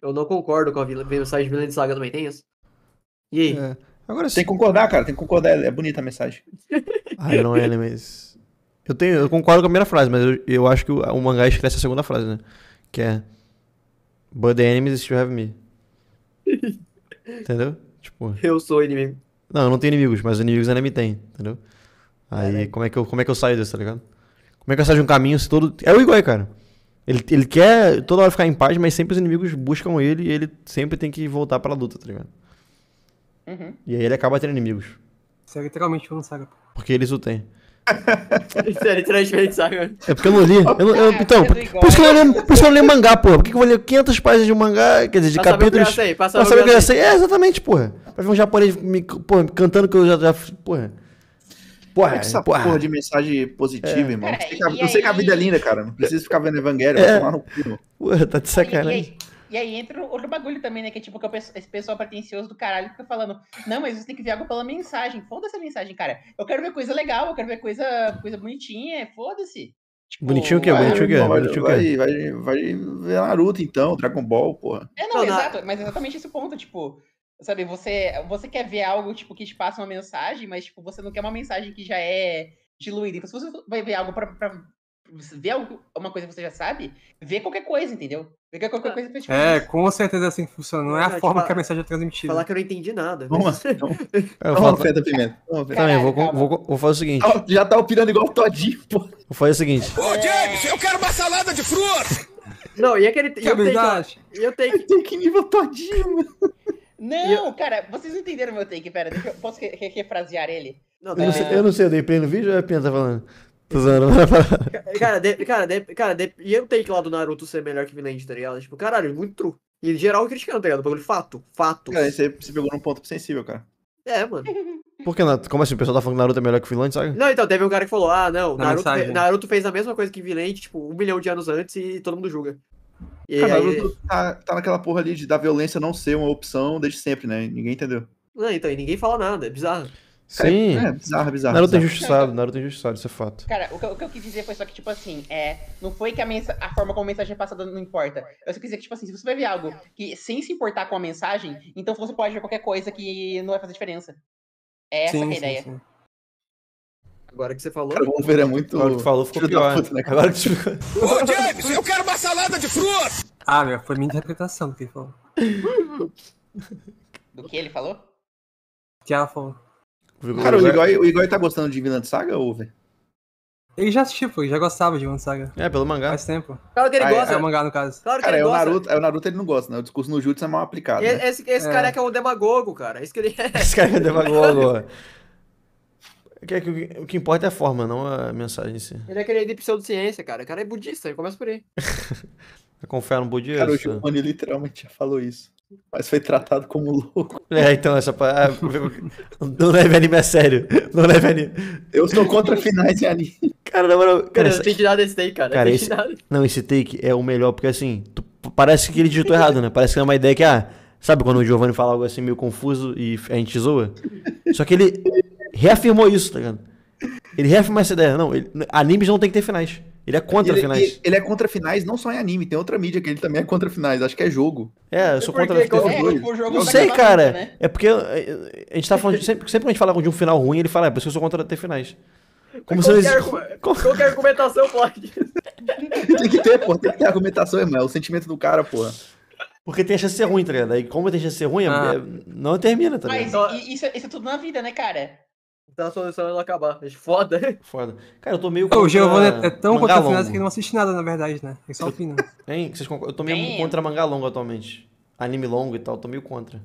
Eu não concordo com a mensagem vilã de saga também, tem isso? E aí? É. Agora, tem que concordar, cara, tem que concordar, é bonita a mensagem. ah, não é, né, mas. Eu, tenho, eu concordo com a primeira frase, mas eu, eu acho que o, o mangá escreve a segunda frase, né? Que é. But the enemies still have me. entendeu? Tipo. Eu sou inimigo. Não, eu não tenho inimigos, mas os inimigos ainda me tem, entendeu? Aí, é, né? como, é que eu, como é que eu saio disso, tá ligado? Como é que eu saio de um caminho se todo. É o Igor, cara. Ele, ele quer toda hora ficar em paz, mas sempre os inimigos buscam ele e ele sempre tem que voltar pra luta, tá ligado? Uhum. E aí ele acaba tendo inimigos. Isso é literalmente um saga. Porque eles o têm. Isso é literalmente saga. É porque eu não li. Eu não, eu, é, então, é por, por, isso eu não li, por isso que eu não li mangá, porra. Por que, eu vou ler 500 páginas de mangá, quer dizer, de pra capítulos. Saber aí, pra saber, pra saber o que eu já sei. É, exatamente, porra. Pra ver um japonês me, porra, cantando que eu já. já porra. Porra, é essa porra. porra de mensagem positiva, é. irmão. eu, sei a, eu sei que a vida é linda, cara. Não precisa ficar vendo evangelho, vai é. tomar no cu. Porra, tá de sacanagem. E aí entra outro bagulho também, né? Que é tipo que esse pessoal pretencioso do caralho fica falando, não, mas você tem que ver algo pela mensagem. Foda-se a mensagem, cara. Eu quero ver coisa legal, eu quero ver coisa, coisa bonitinha, é, foda-se. Tipo, bonitinho o quê? Bonitinho o quê? Vai, vai, que? vai, vai, ver Naruto, então, Dragon Ball, porra. É, não, não exato, mas é exatamente esse ponto, tipo, Sabe, você, você quer ver algo tipo que te passa uma mensagem, mas tipo, você não quer uma mensagem que já é diluída. Então, se você vai ver algo para ver algo, uma coisa que você já sabe, vê qualquer coisa, entendeu? Vê qualquer ah. coisa é pra te É, com certeza é assim que funciona. Não é a forma que a mensagem é transmitida. Falar que eu não entendi nada. Vamos lá. Eu vou pimenta. Também, vou, vou, vou fazer o seguinte. Ah, já tá opinando igual o Todinho, pô. Vou fazer o seguinte. É. Ô, James, eu quero uma salada de flor Não, e aquele. Que eu tenho eu tenho. Eu tenho que nível todinho, mano. Não, eu... cara, vocês não entenderam meu take, pera, eu, posso re refrasear ele? Não, eu, não sei, é- eu não sei, eu dei play no vídeo ou a é Pinha tá falando? Tô Cara, de, cara, de, cara, de, e eu take lá do Naruto ser melhor que Vinland, tá ligado? Tipo, caralho, muito true. E geral criticando, tá ligado? Bagulho fato, fato. Cara, você, você pegou num ponto sensível, cara. É, mano. Por que Como assim? O pessoal tá falando que Naruto é melhor que Vinland, sabe? Não, então, teve um cara que falou, ah, não, Naruto, Naruto, fez a mesma coisa que Vinland, tipo, um milhão de anos antes e todo mundo julga. E Cara, aí... Naruto tá, tá naquela porra ali de da violência não ser uma opção desde sempre, né? Ninguém entendeu. Não, então, e ninguém fala nada, é bizarro. Sim. é, é bizarro, bizarro. Naruto é bizarro. injustiçado, Naruto é injustiçado, isso é fato. Cara, o que, eu, o que eu quis dizer foi só que, tipo assim, é, não foi que a, mensa, a forma como a mensagem é passada não importa. Eu só quis dizer que, tipo assim, se você vai ver algo que sem se importar com a mensagem, então você pode ver qualquer coisa que não vai fazer diferença. É essa sim, que é a sim, ideia. Sim. Agora que você falou. Cara, o Wolver é muito. Agora que falou, ficou pior. Puta, né? Agora que Ô, James, eu quero uma salada de frutas! Ah, meu, foi minha interpretação do que ele falou. Do que ele falou? Que ela falou. Cara, o Igor, o Igor tá gostando de Vinland Saga, Wolver? Ele já assistiu, pô, já gostava de One Saga. É, pelo mangá. Faz tempo. Claro que ele ah, é, gosta. É, é o mangá, no caso. Claro que cara, ele é gosta. O Naruto, é o Naruto ele não gosta, né? O discurso no Jutsu é mal aplicado. Né? Esse, esse é. cara é que é um demagogo, cara. Esse, é ele... É. esse cara é demagogo que, é que, o que importa é a forma, não a mensagem em si. Ele é aquele é de pseudociência, cara. O cara é budista, ele começa por aí. Confere no budista. Cara, o Giovanni literalmente já falou isso. Mas foi tratado como louco. É, então, essa ah, não leve anime a sério. Não leve anime. Eu sou contra finais de anime. Cara, na moral. Cara, cara não tem que nada desse take, cara. cara esse... Não, esse take é o melhor, porque assim, tu... parece que ele digitou errado, né? Parece que é uma ideia que, ah, sabe quando o Giovanni fala algo assim meio confuso e a gente zoa? Só que ele reafirmou isso, tá ligado? Ele reafirmou essa ideia. Não, ele, animes não tem que ter finais. Ele é contra ele, finais. Ele, ele, é contra finais, não só em anime, tem outra mídia que ele também é contra finais, acho que é jogo. É, eu sou contra Eu é, é, Não sei, cara. Né? É porque eh, a gente tá falando. sempre, sempre que a gente fala de um final ruim, ele fala, é por isso que eu sou contra ter finais. Como qualquer, se eles... qualquer argumentação pode. tem que ter, pô, tem que ter argumentação, irmão. É o sentimento do cara, porra. Porque tem a chance de ser ruim, tá ligado? E como tem a chance de ser ruim, é, ah. É, não termina, tá ligado? Mas isso, é, isso, é tudo na vida, né, cara? Então a solução ela é acabar. Mas é foda. Foda. Cara, eu tô meio. É, contra... O Giovanni é tão contra finance que não assiste nada, na verdade, né? É só o fim. Hein? Vocês concordam? Eu tô meio Bem... contra mangá longo atualmente. Anime longo e tal, eu tô meio contra.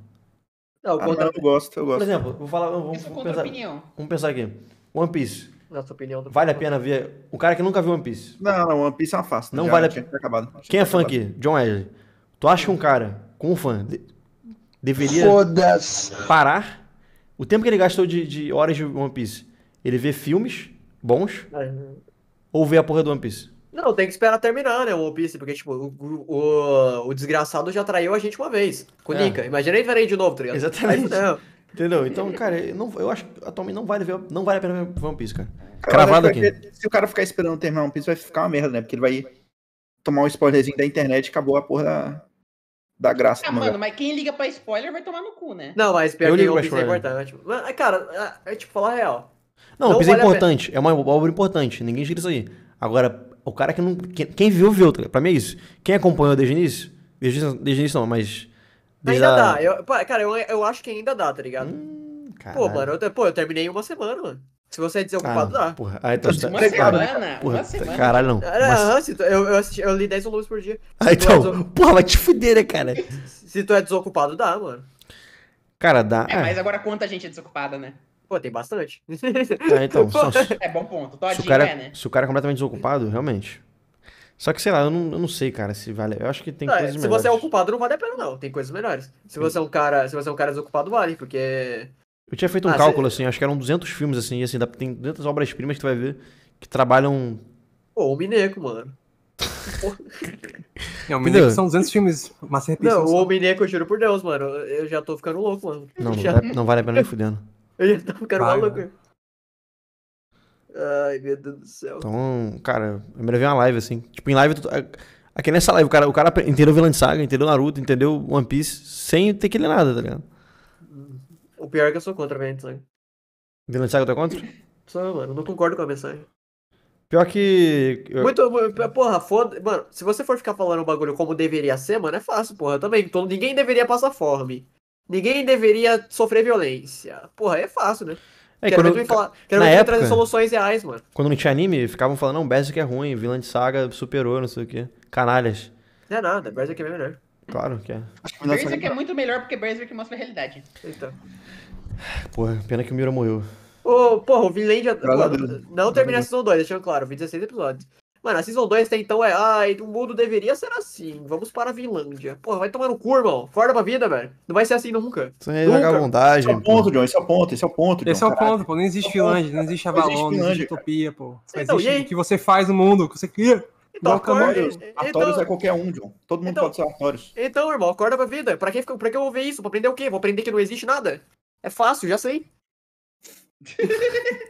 Não, ah, contra... eu gosto, eu gosto. Por exemplo, vou falar. Vamos, vamos pensar, opinião. vamos pensar aqui. One Piece. Nossa opinião do Vale a pena ver. O cara que nunca viu One Piece. Não, não, One Piece é uma fácil. Tá não Já vale a pena. Quem é fã aqui? John Wesley. Tu acha que um cara com um fã deveria parar o tempo que ele gastou de, de horas de One Piece, ele vê filmes bons uhum. ou vê a porra do One Piece? Não, tem que esperar terminar, né, o One Piece, porque, tipo, o, o, o desgraçado já traiu a gente uma vez, com o é. Nika. Imagina ele verem de novo, tá ligado? Exatamente. Aí, é Entendeu? Então, cara, eu, não, eu acho que atualmente não vale, ver, não vale a pena ver One Piece, cara. Cravado aqui. se o cara ficar esperando terminar One Piece, vai ficar uma merda, né? Porque ele vai tomar um spoilerzinho da internet e acabou a porra da, da graça. Ah, mano, mas quem liga pra spoiler vai tomar no cu, né? Não, mas pior eu que o Hobbs é importante. Mas, é, cara, é, é tipo, falar real. Não, não o Hobbs é importante. É uma obra importante. Ninguém tira isso aí. Agora, o cara que não... Quem, viu, viu. Tá pra mim é isso. Quem acompanhou desde o início... Desde, desde o início não, mas... Desde ainda a... dá. Eu, cara, eu, eu acho que ainda dá, tá ligado? Hum, pô, mano, eu, pô, eu terminei uma semana, mano. Se você é desocupado, ah, dá. Porra, aí ah, então, tá né? uma tá, semana, porra, uma semana. Caralho, não. Uma... Então, eu, eu, assisti, eu li 10 volumes por dia. Ah, então, é desocup... porra, vai te fuder, né, cara? Se tu é desocupado, dá, mano. Cara, dá. É, é. mas agora quanta gente é desocupada, né? Pô, tem bastante. Ah, então, só... é bom ponto. Todinho, se o cara, é, né? Se o cara é completamente desocupado, realmente. Só que, sei lá, eu não, eu não sei, cara, se vale. Eu acho que tem não, é, coisas se melhores. Se você é ocupado, não vale a pena, não. Tem coisas melhores. Se você é um cara, se você é um cara desocupado, vale, porque eu tinha feito um ah, cálculo, assim, acho que eram 200 filmes, assim, assim, tem 200 obras-primas que tu vai ver que trabalham... Pô, o Mineco, mano. não, o Mineco são 200 filmes, mas Não, o Mineco, eu juro por Deus, mano, eu já tô ficando louco, mano. Não, já... não vale a pena nem fudendo. Eu já tô ficando vai, maluco. Mano. Ai, meu Deus do céu. Então, cara, é melhor ver uma live, assim. Tipo, em live... Tu... Aqui é, é nessa live, o cara, o cara entendeu Vinland Saga, entendeu Naruto, entendeu One Piece, sem ter que ler nada, tá ligado? O pior é que eu sou contra a mensagem. Vila Thiago tá contra? Não, mano. Não concordo com a mensagem. Pior que. Eu... Muito. Porra, foda. Mano, se você for ficar falando o bagulho como deveria ser, mano, é fácil, porra. Eu também. Todo então, Ninguém deveria passar fome. Ninguém deveria sofrer violência. Porra, é fácil, né? É, quero quando, ver falar, quero na época, trazer soluções reais, mano. Quando não tinha anime, ficavam falando, não, Berserk é ruim, Vilã de Saga superou, não sei o quê. Canalhas. Não é nada, Berserk é melhor. Claro que é. Berserk é muito melhor porque Berserk mostra a realidade. Eita. Porra, pena que o Mira morreu. Ô, oh, porra, o Vinland. Não termina a Season 2, deixando claro, vi 16 episódios. Mano, a Season 2 até então é. Ai, o mundo deveria ser assim. Vamos para a Vinlândia. Porra, vai tomar no cu, irmão. Fora pra vida, velho. Não vai ser assim nunca. Isso é vagabundagem. Esse é o ponto, John. Esse é o ponto. Esse é o ponto. John, esse é o ponto, pô. Não existe é Finlândia, não existe Avalon, não existe Utopia, pô. então, existe o que você faz no mundo, o que você cria. Então, Artorius, é então, é qualquer um, John. Todo mundo então, pode ser Artorius. Então, irmão, acorda pra vida. Pra que, pra que eu vou ver isso? Pra aprender o quê? Vou aprender que não existe nada? É fácil, já sei.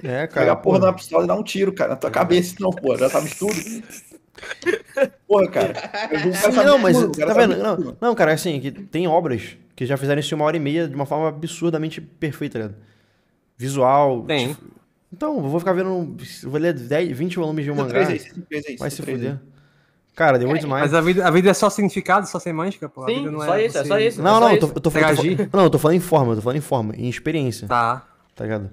É, cara. Pegar a porra, da pistola e dar um tiro, cara, na tua é. cabeça, não, porra. Já sabe tá tudo. Porra, cara. Eu não, mas tá tudo, tá vendo? Não, não, cara, assim, que tem obras que já fizeram isso em uma hora e meia de uma forma absurdamente perfeita, né? Visual. Tem. Tipo, então, eu vou ficar vendo. Vou ler 10, 20 volumes de um mangá. aí, vai se fuder. Cara, demorou demais. Mas a vida, a vida é só significado, só semântica, pô. Sim, só é isso, é só isso. É não, não, eu tô, falando. Não, eu tô falando em forma, eu tô falando em forma, em experiência. Tá. Tá ligado?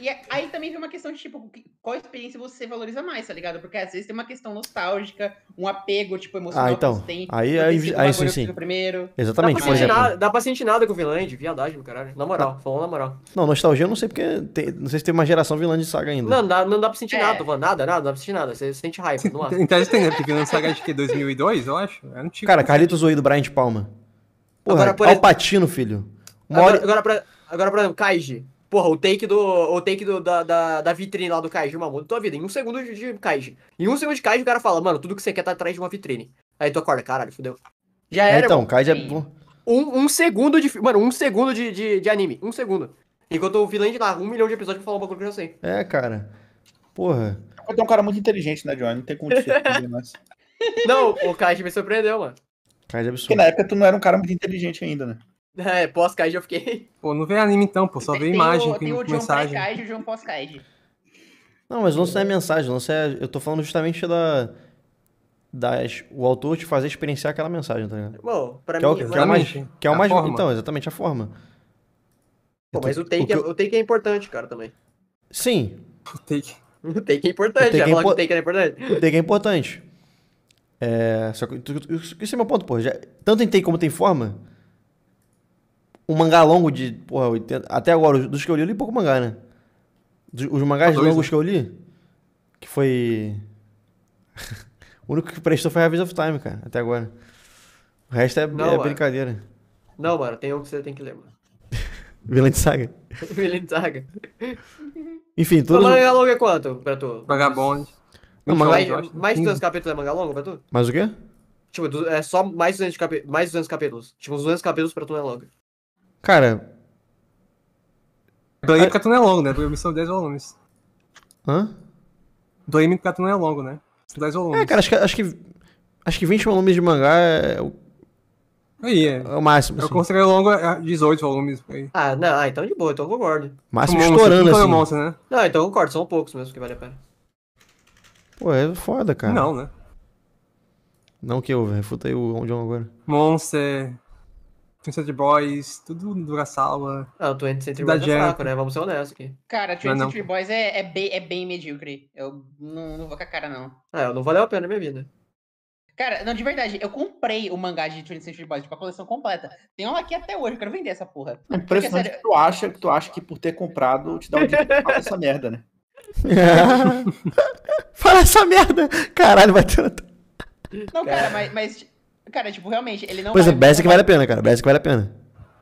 E é, aí também vem uma questão de, tipo, qual experiência você valoriza mais, tá ligado? Porque às vezes tem uma questão nostálgica, um apego, tipo, emocional ah, então. que você tem. Aí, é tipo, aí, aí, aí sim, sim. Primeiro. Exatamente, dá pra, Nada, dá pra sentir nada com o Vinland, viadagem do caralho. Na moral, tá. falando na moral. Não, nostalgia eu não sei porque, tem, não sei se tem uma geração de Saga ainda. Não, não, não dá pra sentir é. nada, falando, nada, nada, não dá pra sentir nada. Você sente raiva, não há. então você tem, né? Porque é de Saga de que 2002, eu acho. É antigo. Cara, Carlitos zoei do Brian de Palma. Porra, agora, por... Alpatino, filho. agora, hora... agora, pra, agora, por exemplo, Kaiji. Porra, o take do. O take do, da, da, da vitrine lá do Kajima muda tua vida. Em um segundo de Kaiji. Em um segundo de Kaiji, o cara fala, mano, tudo que você quer tá atrás de uma vitrine. Aí tu acorda, caralho, fudeu. Já é, era. É, então, Kaiji é. Um, um segundo de. Mano, um segundo de, de, de anime. Um segundo. Enquanto o Villand narra um milhão de episódios pra falar um bagulho que eu já sei. É, cara. Porra. Tu é um cara muito inteligente, né, Johnny? Não tem como te é Não, o Kaiji me surpreendeu, mano. Kaiji é absurdo. Porque na época tu não era um cara muito inteligente ainda, né? É, pós-Kaid eu fiquei. Pô, não vem anime então, pô, só vê tem imagem, o, tem o mensagem. Tem o John e o John pós-Kaid. Não, mas o lance não é mensagem, o lance é. Eu tô falando justamente da. Das, o autor te fazer experienciar aquela mensagem, tá ligado? Bom, pra que mim. É o, que, é mais, que é o mais. Então, exatamente a forma. Pô, mas o take, o, que... é, o take é importante, cara, também. Sim. O take. O take é importante, já é falou que o take é importante. O take é importante. É, só que, isso é meu ponto, pô. Já, tanto em take como tem forma, um mangá longo de, porra, 80. Até agora, dos que eu li, eu li pouco mangá, né? Os mangás ah, longos né? que eu li, que foi. o único que prestou foi Ravage of Time, cara, até agora. O resto é, não, é brincadeira. Não, mano, tem um que você tem que ler, mano. Vilã de Saga. Vilã de Saga. Enfim, tudo. Todos... Manga longa é quanto pra tu? Vagabond. Não, mangá Mais, de 200 capítulos é manga longa pra tu? Mais o quê? Tipo, é só mais 200, cap... mais 200 capítulos. Tipo, uns 200 capítulos pra tu não é longa. Cara. Do é... porque tu não é longo, né? Doime são 10 volumes. Hã? Do porque tu não é longo, né? São 10 volumes. É, cara, acho que. Acho que, acho que 20 volumes de mangá é o. Aí, é. é o máximo. Assim. Eu considero longo 18 é, volumes. Aí. Ah, não, ah, então de boa, então eu concordo. Máximo Monster, estourando, assim. né? Não, então eu concordo, são poucos mesmo que vale a pena. Pô, é foda, cara. Não, né? Não que eu, refutei aí o John agora. Monster, Sunset Boys, tudo do Urasawa. Ah, o 20 Boys é fraco, né? Vamos ser honestos aqui. Cara, 20th é Boys é, é, bem, é bem medíocre. Eu não, não vou com a cara, não. Ah, não valeu a pena na minha vida. Cara, não, de verdade, eu comprei o mangá de 20th Century Boys, tipo, a coleção completa. Tem uma aqui até hoje, eu quero vender essa porra. É impressionante sério... que tu acha que tu acha que por ter comprado te dá um dinheiro essa merda, né? É. Fala essa merda! Caralho, vai ter. Não, cara, mas, mas Cara, tipo, realmente, ele não. Por exemplo, Berserk vale a pena, cara. Berserk vale a pena.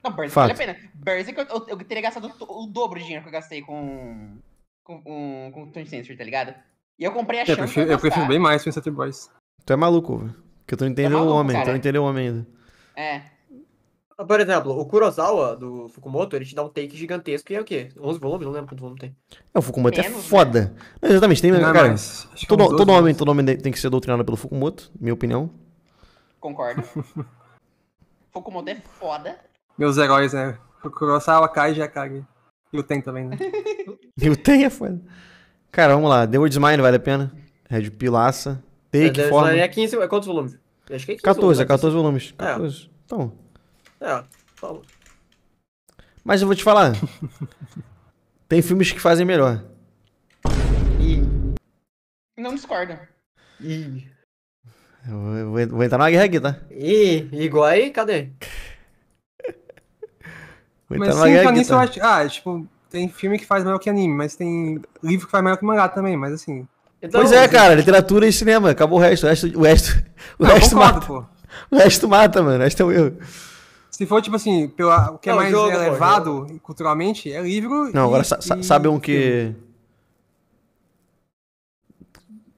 Não, Berserk vale a pena. Berserk, eu, eu, teria gastado o dobro de dinheiro que eu gastei com. com, com, com Twin Century, tá ligado? E eu comprei a chance. Eu prefiro, eu prefiro bem mais o Century Boys. Tu é maluco, velho. Porque tu não entendeu é tá o homem, cara. tu não entendeu o homem ainda. É. Ah, por exemplo, o Kurosawa do Fukumoto, ele te dá um take gigantesco e é o quê? 11 volumes? Não lembro quanto volumes tem. É, o Fukumoto é Menos, é foda. Né? Não, exatamente, tem. É cara, é todo, todo, homem, todo homem tem que ser doutrinado pelo Fukumoto, minha opinião. Concordo. Fukumoto é foda. Meus heróis, né? O Kurosawa, Kaiji e Akagi. E o Ten também, né? e o Ten é foda. Cara, vamos lá. The World's Mine vale a pena. Red Pilaça. Take é, Form. É 15, é quantos volumes? Acho que é 15 14, né? volumes, é 14 volumes. 14. É. Então. É, falou. Mas eu vou te falar. tem filmes que fazem melhor. E... Não discorda. E... Eu vou, vou entrar numa guerra aqui, tá? Ih, igual aí, cadê? vou entrar mas numa sim, guerra aqui, tá? eu acho. Ah, tipo, tem filme que faz maior que anime, mas tem livro que faz maior que mangá também, mas assim. Então, pois é, assim, cara, literatura e cinema, acabou o resto. O resto, o resto, o não, ah, concordo, mata. Pô. O resto mata, mano. O resto é um erro. Se for, tipo assim, pela, o que é mais jogo, elevado pô, culturalmente, é livro. Não, e, agora e... sabe um que.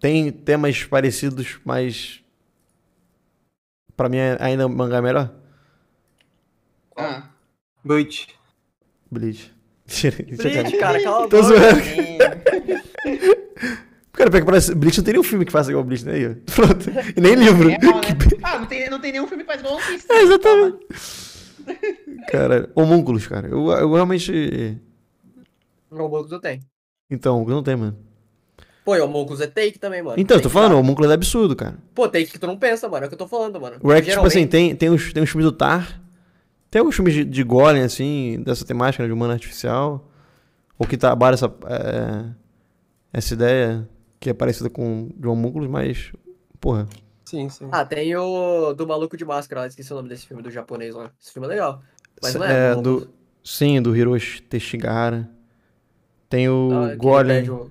Tem temas parecidos, mas Pra mim é ainda o mangá é melhor. Ah. Bleach. Bleach. Bleach, é cara, cala Tô zoando. Cara, pega que parece. Bleach não tem nenhum filme que faça igual Bleach, né? Aí, pronto. E nem é livro. É, né? não, que... Ah, não tem, não tem nenhum filme que faz igual One Piece. É, né? exatamente. cara, homúnculos, cara. Eu, eu realmente. Homúnculos não tem. Então, não tem, mano. Pô, e homúnculos é take também, mano. Então, eu tô falando, o homúnculos é absurdo, cara. Pô, take que tu não pensa, mano, é o que eu tô falando, mano. O Rec, tipo assim, tem, tem, os, tem os filmes do Tar, tem alguns filmes de, de Golem, assim, dessa temática né, de humano artificial, ou que trabalha essa, é, essa ideia que é parecida com de Homunculus, mas, porra... Sim, sim. Ah, tem o do Maluco de Máscara, esqueci o nome desse filme do japonês lá. Esse filme é legal, mas não é, é do... Sim, do Hiroshi Teshigara. Tem o ah, Golem...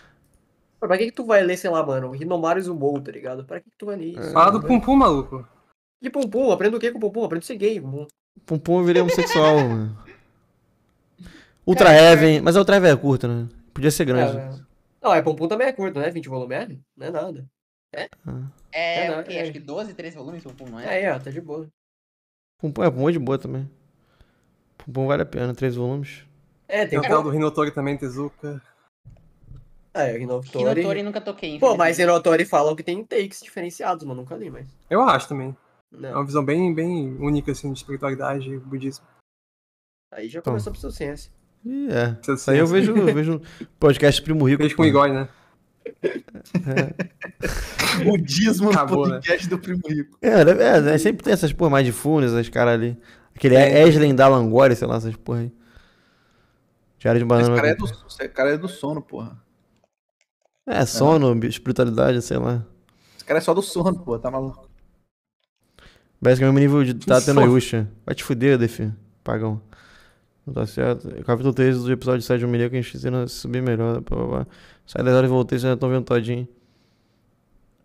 Pra que, que tu vai ler, sei lá, mano, Rinomário Zumou, tá ligado? Pra que, que tu vai ler é. isso? Fala do Pum Pum, maluco. E Pum Pum, aprendo o que com Pum Pum? Aprendo ser gay, Pum Pum eu virei homossexual, mano. Ultra Heaven, mas a Ultra Heaven é curta, né? Podia ser grande. É, é, não, é Pum Pum também é curto, né? 20 volumes, é? não é nada. É? É, é, não, é, acho que 12, 13 volumes Pum Pum, não é? É, ó, tá de boa. Pum Pum é bom de boa também. Pum Pum vale a pena, 3 volumes. É, tem o tal do Rinotori também, Tezuka. É, Rinotori. Tori nunca toquei. Pô, mas Tori falam que tem takes diferenciados, mas nunca li, mas. Eu acho também. Não. Né? É uma visão bem, bem única, assim, de espiritualidade e budismo. Aí já Tom. começou a pseudociência. Ih, é. Aí eu vejo, eu vejo podcast Primo Rico. Vejo com o Igor, né? É. Budismo Acabou, né? podcast né? do Primo Rico. É, é, é, sempre tem essas porra mais de funes, essas caras ali. Aquele é. Eslen da sei lá, essas porra aí. Diário de banana. Esse cara, é do, esse cara é do sono, porra. É, sono, é. espiritualidade, sei lá. Esse cara é só do sono, pô, tá maluco. Parece que é o mesmo nível de tá tendo a Yusha. Vai te fuder, Defi. Pagão. Não tá certo. Capítulo 3 do episódio 7 de Humilha que a gente ensina subir melhor. Blá, blá, blá. Sai das horas e voltei, vocês já estão tá vendo todinho.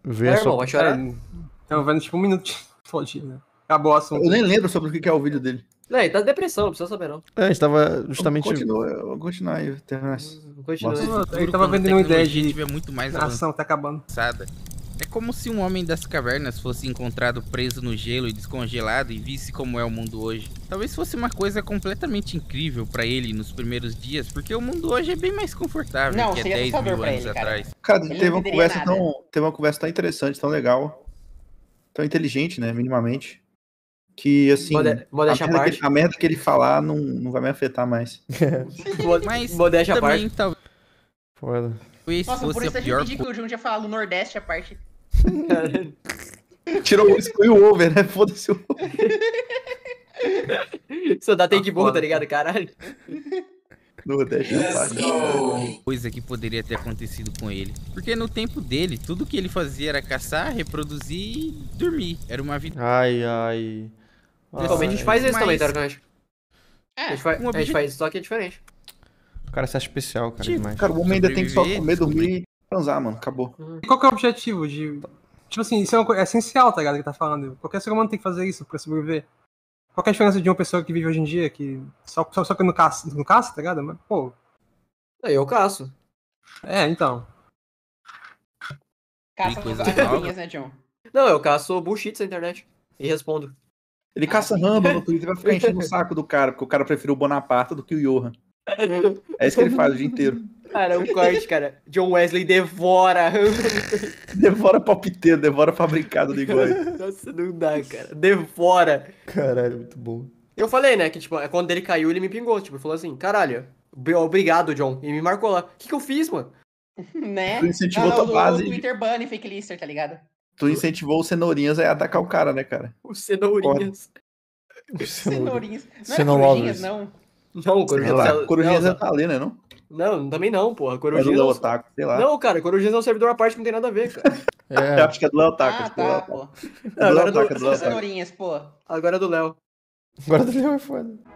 Vê é, a irmão, vai chorar. Tá vendo tipo um minuto todinho, né? Acabou o assunto. Eu nem lembro sobre o que é o vídeo dele. Não, ele tá de depressão, não precisa saber, não. É, a gente tava justamente. Continua, eu vou continuar aí, terminar Continua. Ele tava vendendo uma ideia de. Tiver muito mais a ação, tá acabando. É como se um homem das cavernas fosse encontrado preso no gelo e descongelado e visse como é o mundo hoje. Talvez fosse uma coisa completamente incrível para ele nos primeiros dias, porque o mundo hoje é bem mais confortável não, que há 10 mil anos ele, atrás. Cara, ele teve uma, conversa tão, teve uma conversa tão interessante, tão legal, tão inteligente, né, minimamente que assim, modéstia a, merda parte. Que, a merda que ele falar não, não vai me afetar mais. Mas modéstia à parte. Tá... Foda. Isso Nossa, por isso é a pior... que o Jun já falou no Nordeste a parte. Tirou o screw o over, né? Foda-se o over. Só dá take tá burro, tá ligado, caralho? Nordeste a parte. Coisa que poderia ter acontecido com ele. Porque no tempo dele, tudo que ele fazia era caçar, reproduzir e dormir. Era uma vida. Ai, ai. Principalmente a gente faz isso tá mas... também, teoricamente. É, a gente, faz, um a gente faz isso, só que é diferente. O cara se acha especial, cara. Tipo, Cara, o homem ainda tem que só comer, dormir e transar, mano. Acabou. Uhum. Qual que é o objetivo de. Tipo assim, isso é, uma, é essencial, tá ligado? Que tá falando. Qualquer ser humano tem que fazer isso pra sobreviver. Qual é a diferença de uma pessoa que vive hoje em dia, que só, só, só que não caça, caça, tá ligado? Mas, pô. É, eu caço. É, então. Caça coisas galinhas, né, John? Não, eu caço bullshit na internet. E respondo. Ele caça ramo no Twitter vai ficar enchendo o saco do cara, porque o cara preferiu o Bonaparte do que o Johan. É isso que ele faz o dia inteiro. Cara, é um corte, cara. John Wesley devora. devora palpiteiro, devora fabricado de igual. Nossa, não dá, cara. Devora. Caralho, muito bom. Eu falei, né, que tipo, é quando ele caiu, ele me pingou. Tipo, falou assim, caralho, obrigado, John. E me marcou lá. O que, que eu fiz, mano? Né? Ele incentivou não, não, base. Twitter ban e fake lister, tá ligado? Tu incentivou o Cenourinhas a atacar o cara, né, cara? O Cenourinhas. O cenourinhas. Não é Corujinhas, não. Não, Corujinhas. Tá- Corujinhas é tá ali, né, não? Não, também não, porra. Corujinhas. É do Otaku, sei lá. Não, cara, Corujinhas é um servidor à parte que não tem nada a ver, cara. É. Eu acho que é do Léo Otaku. Ah, é tá, é é pô. Agora é do Léo Taco. Agora do Léo. Agora do Léo é foda.